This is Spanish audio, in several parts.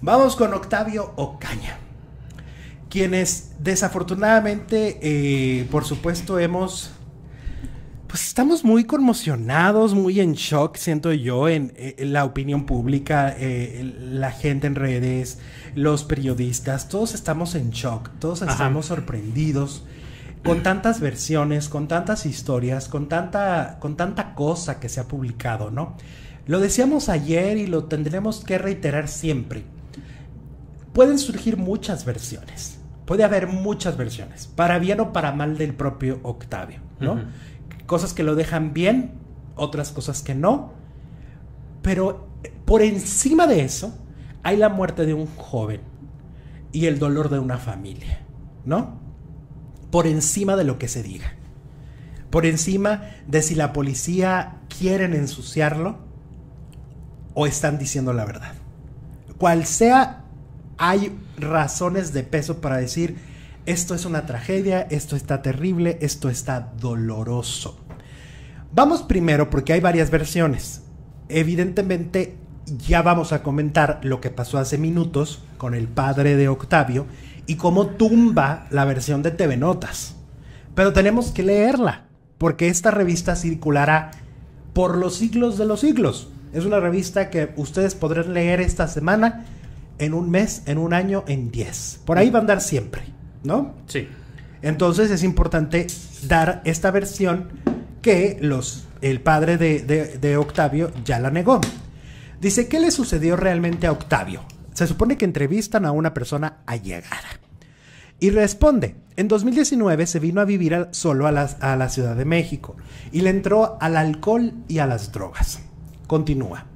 Vamos con Octavio Ocaña, quienes desafortunadamente, eh, por supuesto, hemos... Pues estamos muy conmocionados, muy en shock, siento yo, en, eh, la opinión pública, eh, la gente en redes, los periodistas, todos estamos en shock, todos estamos sorprendidos con tantas versiones, con tantas historias, con tanta, con tanta cosa que se ha publicado, ¿no? Lo decíamos ayer y lo tendremos que reiterar siempre pueden surgir muchas versiones. Puede haber muchas versiones, para bien o para mal del propio Octavio, ¿no? Cosas que lo dejan bien, otras cosas que no. Pero por encima de eso, hay la muerte de un joven y el dolor de una familia, ¿no? Por encima de lo que se diga. Por encima de si la policía quieren ensuciarlo o están diciendo la verdad. Cual sea hay razones de peso para decir, esto es una tragedia, esto está terrible, esto está doloroso. Vamos primero porque hay varias versiones. Evidentemente ya vamos a comentar lo que pasó hace minutos con el padre de Octavio y cómo tumba la versión de TV Notas. Pero tenemos que leerla porque esta revista circulará por los siglos de los siglos. Es una revista que ustedes podrán leer esta semana en un mes, en un año, en 10. Por ahí va a andar siempre, ¿no? Sí. Entonces es importante dar esta versión que los, el padre de, de, Octavio ya la negó. Dice, ¿qué le sucedió realmente a Octavio? Se supone que entrevistan a una persona allegada. Y responde, en 2019 se vino a vivir solo a la, a la Ciudad de México y le entró al alcohol y a las drogas. Continúa.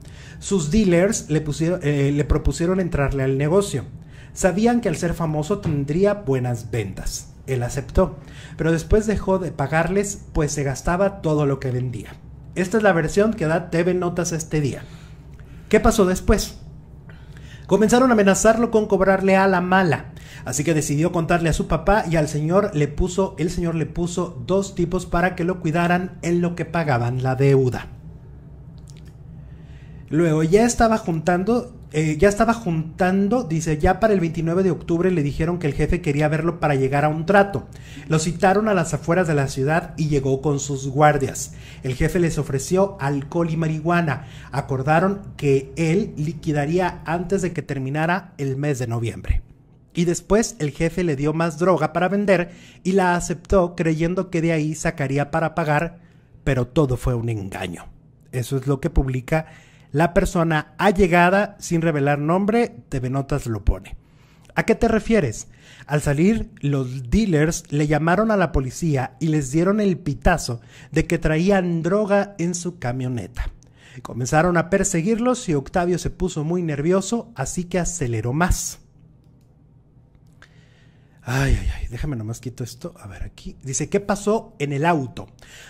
Sus dealers eh, le, propusieron entrarle al negocio. Sabían que al ser famoso tendría buenas ventas. Él aceptó, pero después dejó de pagarles pues se gastaba todo lo que vendía. Esta es la versión que da TV Notas este día. ¿Qué pasó después? Comenzaron a amenazarlo con cobrarle a la mala, así que decidió contarle a su papá y al señor le puso, el señor le puso dos tipos para que lo cuidaran en lo que pagaban la deuda. Luego ya estaba juntando, eh, ya estaba juntando, dice, ya para el 29 de octubre le dijeron que el jefe quería verlo para llegar a un trato. Lo citaron a las afueras de la ciudad y llegó con sus guardias. El jefe les ofreció alcohol y marihuana. Acordaron que él liquidaría antes de que terminara el mes de noviembre. Y después el jefe le dio más droga para vender y la aceptó creyendo que de ahí sacaría para pagar, pero todo fue un engaño. Eso es lo que publica la persona ha llegado sin revelar nombre, TV Notas lo pone. ¿A qué te refieres? Al salir, los dealers le llamaron a la policía y les dieron el pitazo de que traían droga en su camioneta. Comenzaron a perseguirlos y Octavio se puso muy nervioso, así que aceleró más. Ay, ay, ay, déjame nomás quito esto. A ver aquí. Dice, ¿qué pasó en el auto?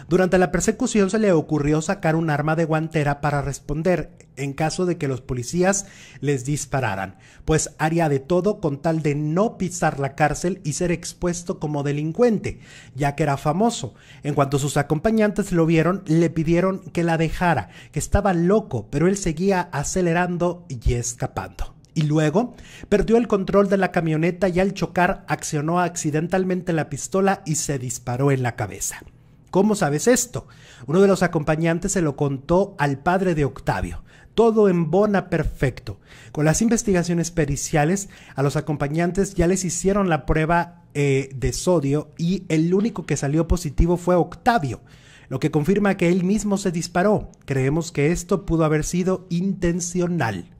Durante la persecución se le ocurrió sacar un arma de guantera para responder en caso de que los policías les dispararan, pues haría de todo con tal de no pisar la cárcel y ser expuesto como delincuente, ya que era famoso. En cuanto sus acompañantes lo vieron, le pidieron que la dejara, que estaba loco, pero él seguía acelerando y escapando y luego perdió el control de la camioneta y al chocar accionó accidentalmente la pistola y se disparó en la cabeza. ¿Cómo sabes esto? Uno de los acompañantes se lo contó al padre de Octavio. Todo en bona perfecto. Con las investigaciones periciales, a los acompañantes ya les hicieron la prueba eh, de sodio y el único que salió positivo fue Octavio, lo que confirma que él mismo se disparó. Creemos que esto pudo haber sido intencional.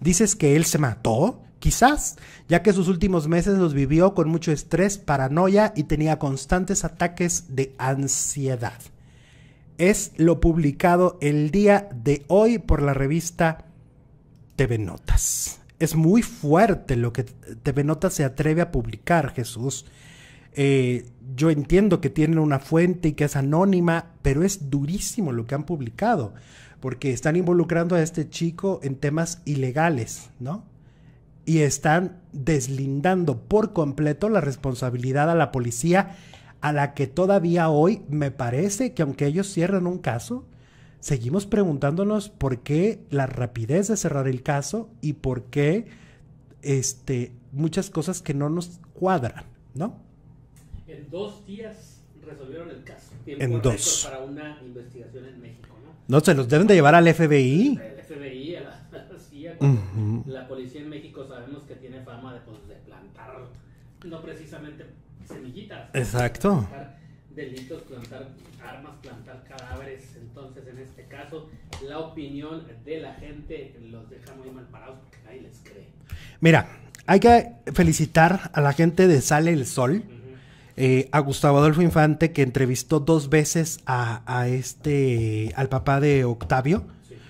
Dices que él se mató, quizás, ya que sus últimos meses los vivió con mucho estrés, paranoia y tenía constantes ataques de ansiedad. Es lo publicado el día de hoy por la revista TV Notas. Es muy fuerte lo que TV Notas se atreve a publicar, Jesús. Eh, yo entiendo que tienen una fuente y que es anónima, pero es durísimo lo que han publicado porque están involucrando a este chico en temas ilegales, ¿no? Y están deslindando por completo la responsabilidad a la policía, a la que todavía hoy me parece que aunque ellos cierran un caso, seguimos preguntándonos por qué la rapidez de cerrar el caso y por qué este, muchas cosas que no nos cuadran, ¿no? En dos días resolvieron el caso. en dos. Para una investigación en México, ¿no? No, se los deben de llevar al FBI. El FBI, a la, a la policía en México sabemos que tiene fama de, pues, plantar, no precisamente semillitas. Exacto. Plantar delitos, plantar armas, plantar cadáveres. Entonces, en este caso, la opinión de la gente los deja muy mal parados porque nadie les cree. Mira, hay que felicitar a la gente de Sale el Sol. Eh, a Gustavo Adolfo Infante que entrevistó dos veces a, este, al papá de Octavio.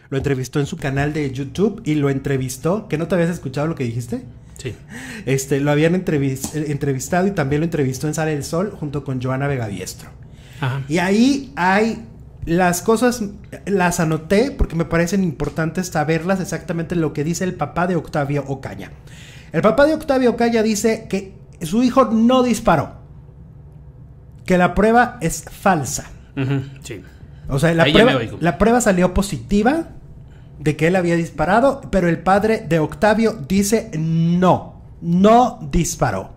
Lo entrevistó en su canal de YouTube y lo entrevistó, que no te habías escuchado lo que dijiste. Sí. Este, lo habían eh, entrevistado y también lo entrevistó en Sale el Sol junto con Joana Vega Ajá. Y ahí hay las cosas, las anoté porque me parecen importantes saberlas exactamente lo que dice el papá de Octavio Ocaña. El papá de Octavio Ocaña dice que su hijo no disparó que la prueba es falsa. sí. O sea, la prueba, salió positiva de que él había disparado, pero el padre de Octavio dice no, no disparó.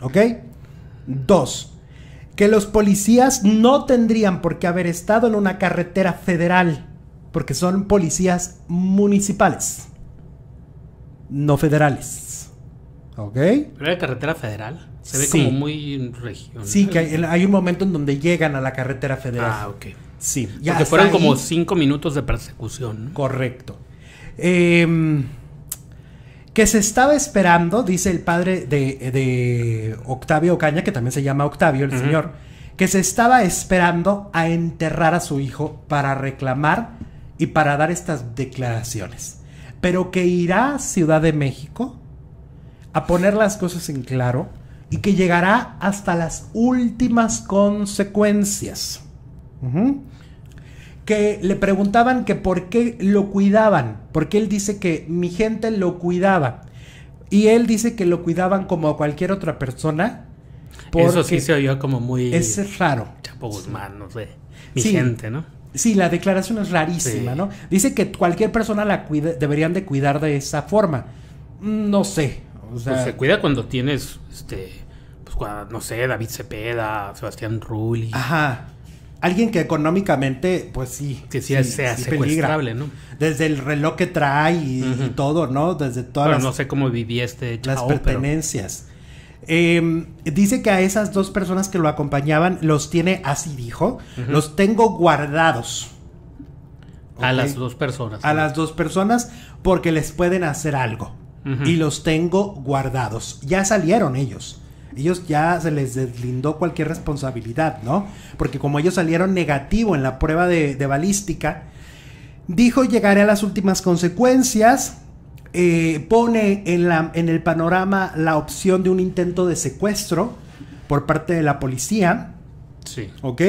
¿Ok? Dos, que los policías no tendrían por qué haber estado en una carretera federal, porque son policías municipales, no federales. ¿Ok? ¿Pero era carretera federal? Se ve como muy regional. Sí, que hay, un momento en donde llegan a la carretera federal. Ah, ok. Sí. Ya Porque fueron como cinco minutos de persecución. Correcto. Em, que se estaba esperando, dice el padre de, de, Octavio Ocaña, que también se llama Octavio el señor, que se estaba esperando a enterrar a su hijo para reclamar y para dar estas declaraciones. Pero que irá a Ciudad de México a poner las cosas en claro y que llegará hasta las últimas consecuencias. Que le preguntaban que por qué lo cuidaban, porque él dice que mi gente lo cuidaba. Y él dice que lo cuidaban como a cualquier otra persona. Eso sí se oía como muy... Es raro. Chapo Guzmán, no sé. Mi gente, ¿no? Sí, la declaración es rarísima, ¿no? Dice que cualquier persona la cuida, deberían de cuidar de esa forma. Mm, no sé. pues se cuida cuando tienes este no sé, David Cepeda, Sebastián Rulli. Ajá. Alguien que económicamente, pues sí. Que sea Desde el reloj que trae y, todo, ¿no? Desde todas no sé cómo vivía este Las pertenencias. Em, dice que a esas dos personas que lo acompañaban los tiene, así dijo, los tengo guardados. A las dos personas. A las dos personas porque les pueden hacer algo. Y los tengo guardados. Ya salieron ellos ellos ya se les deslindó cualquier responsabilidad, ¿no? Porque como ellos salieron negativo en la prueba de, balística, dijo llegaré a las últimas consecuencias, eh, pone en, la, en el panorama la opción de un intento de secuestro por parte de la policía. Sí. ¿Ok?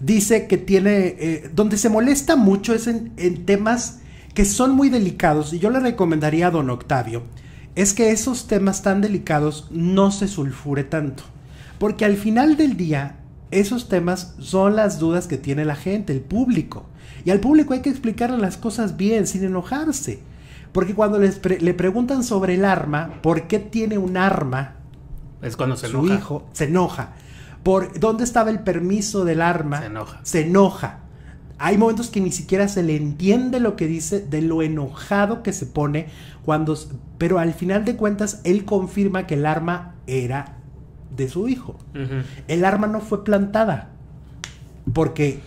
Dice que tiene, eh, donde se molesta mucho es en, en temas que son muy delicados y yo le recomendaría a don Octavio es que esos temas tan delicados no se sulfure tanto. Porque al final del día, esos temas son las dudas que tiene la gente, el público. Y al público hay que explicarle las cosas bien, sin enojarse. Porque cuando le preguntan sobre el arma, ¿por qué tiene un arma? Es cuando se su enoja. hijo se enoja. ¿Por dónde estaba el permiso del arma? Se enoja. Se enoja. Hay momentos que ni siquiera se le entiende lo que dice, de lo enojado que se pone cuando... Pero al final de cuentas, él confirma que el arma era de su hijo. El arma no fue plantada, porque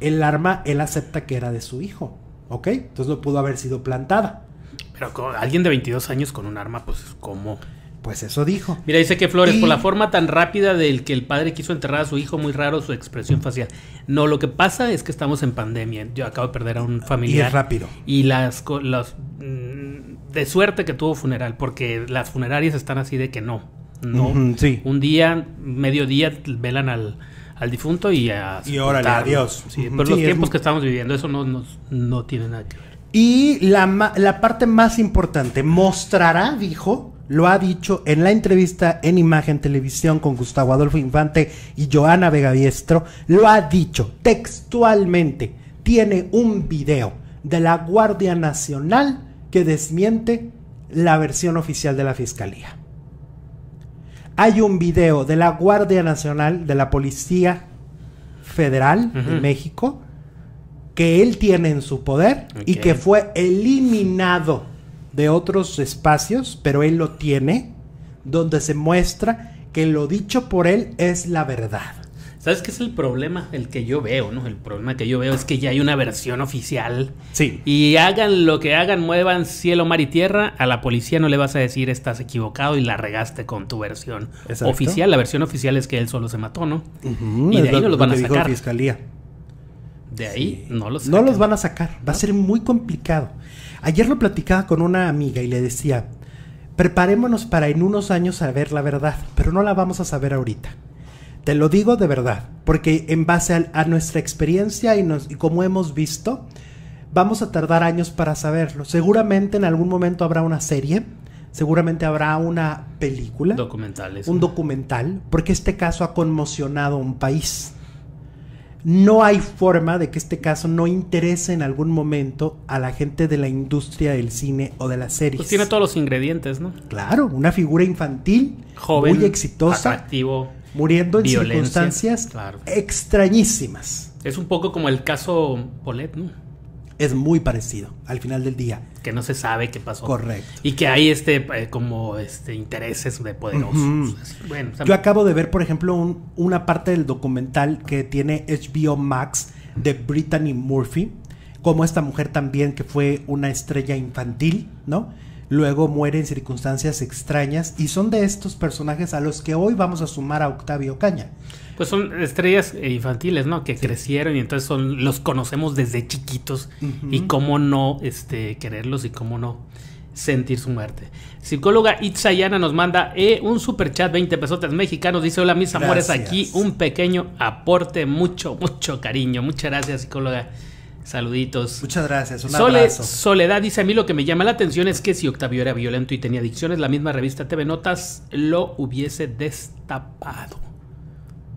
el arma él acepta que era de su hijo, ¿ok? Entonces no pudo haber sido plantada. Pero alguien de 22 años con un arma, pues como... Pues eso dijo. Mira, dice que Flores, por la forma tan rápida del que el padre quiso enterrar a su hijo, muy raro su expresión facial. No, lo que pasa es que estamos en pandemia. Yo acabo de perder a un familiar. Y es rápido. Y las, mm, de suerte que tuvo funeral, porque las funerarias están así de que no. No. sí. Un día, mediodía, velan al, al difunto y a. Y órale, adiós. Sí, pues los tiempos que estamos viviendo, eso no, no, no tiene nada que ver. Y la, la parte más importante, mostrará, dijo, lo ha dicho en la entrevista en Imagen Televisión con Gustavo Adolfo Infante y Joana Diestro lo ha dicho textualmente, tiene un video de la Guardia Nacional que desmiente la versión oficial de la Fiscalía. Hay un video de la Guardia Nacional, de la Policía Federal de México, que él tiene en su poder y que fue eliminado de otros espacios, pero él lo tiene, donde se muestra que lo dicho por él es la verdad. ¿Sabes qué es el problema? El que yo veo, ¿no? El problema que yo veo es que ya hay una versión oficial. Sí. Y hagan lo que hagan, muevan cielo, mar y tierra, a la policía no le vas a decir estás equivocado y la regaste con tu versión oficial. La versión oficial es que él solo se mató, ¿no? y de ahí lo, van a fiscalía. De ahí no los No los van a sacar. Va a ser muy complicado. Ayer lo platicaba con una amiga y le decía, preparémonos para en unos años saber la verdad, pero no la vamos a saber ahorita. Te lo digo de verdad, porque en base a, nuestra experiencia y, como hemos visto, vamos a tardar años para saberlo. Seguramente en algún momento habrá una serie, seguramente habrá una película. Documentales. Un documental, porque este caso ha conmocionado a un país no hay forma de que este caso no interese en algún momento a la gente de la industria del cine o de las series. Pues tiene todos los ingredientes, ¿no? Claro, una figura infantil, joven, muy exitosa, atractivo, muriendo en circunstancias extrañísimas. Es un poco como el caso Polet, ¿no? es muy parecido al final del día. Que no se sabe qué pasó. Correcto. Y que hay este eh, como este intereses de poderosos. bueno, Yo acabo de ver, por ejemplo, una parte del documental que tiene HBO Max de Brittany Murphy, como esta mujer también que fue una estrella infantil, ¿no? luego muere en circunstancias extrañas y son de estos personajes a los que hoy vamos a sumar a Octavio Caña. Pues son estrellas eh, infantiles, ¿no? Que crecieron y entonces son, los conocemos desde chiquitos y cómo no este, quererlos y cómo no sentir su muerte. Psicóloga Itzayana nos manda eh, un super chat, 20 pesotes mexicanos. Dice: Hola, mis amores, aquí un pequeño aporte, mucho, mucho cariño. Muchas gracias, psicóloga. Saluditos. Muchas gracias. Un abrazo. Soledad dice: A mí lo que me llama la atención es que si Octavio era violento y tenía adicciones, la misma revista TV Notas lo hubiese destapado.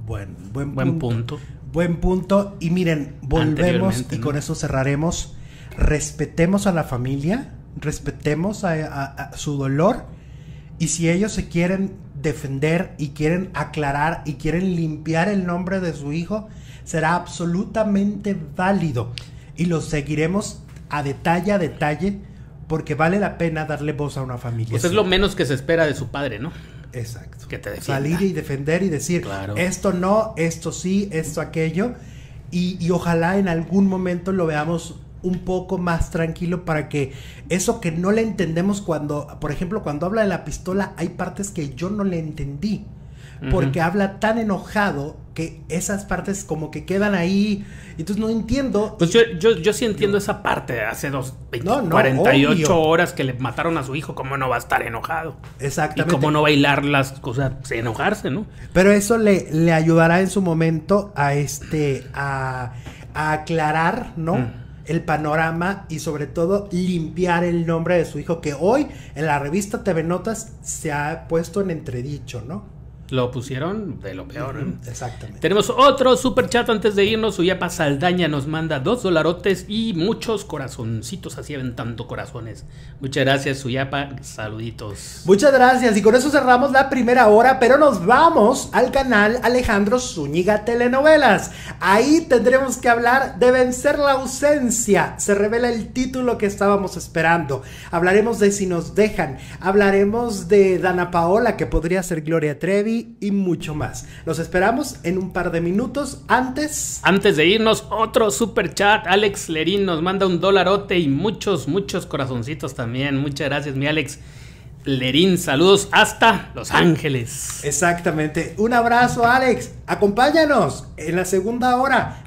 Buen, buen, punto. Buen punto. Y miren, volvemos y con eso cerraremos. Respetemos a la familia, respetemos a su dolor. Y si ellos se quieren defender y quieren aclarar y quieren limpiar el nombre de su hijo, será absolutamente válido y lo seguiremos a detalle a detalle porque vale la pena darle voz a una familia. Pues es lo menos que se espera de su padre, ¿no? Exacto. Que Salir y defender y decir, esto no, esto sí, esto aquello. Y, y, ojalá en algún momento lo veamos un poco más tranquilo para que eso que no le entendemos cuando, por ejemplo, cuando habla de la pistola, hay partes que yo no le entendí porque habla tan enojado que esas partes como que quedan ahí. Entonces no entiendo. Pues yo, yo, sí entiendo esa parte hace dos, 20, 48 horas que le mataron a su hijo. ¿Cómo no va a estar enojado? Exactamente. Y cómo no bailar las cosas, pues, enojarse, ¿no? Pero eso le, le ayudará en su momento a este, a, aclarar, ¿no? Mm. El panorama y sobre todo limpiar el nombre de su hijo que hoy en la revista TV Notas se ha puesto en entredicho, ¿no? Lo pusieron de lo peor. ¿eh? Exactamente. Tenemos otro super chat antes de irnos. Suyapa Saldaña nos manda dos dolarotes y muchos corazoncitos así ven tanto corazones. Muchas gracias, Suyapa, Saluditos. Muchas gracias. Y con eso cerramos la primera hora, pero nos vamos al canal Alejandro Zúñiga Telenovelas. Ahí tendremos que hablar de vencer la ausencia. Se revela el título que estábamos esperando. Hablaremos de si nos dejan. Hablaremos de Dana Paola, que podría ser Gloria Trevi y mucho más. Los esperamos en un par de minutos antes. Antes de irnos, otro super chat. Alex Lerín nos manda un dolarote y muchos, muchos corazoncitos también. Muchas gracias, mi Alex. Lerín, saludos hasta Los Ángeles. Exactamente. Un abrazo, Alex. Acompáñanos en la segunda hora.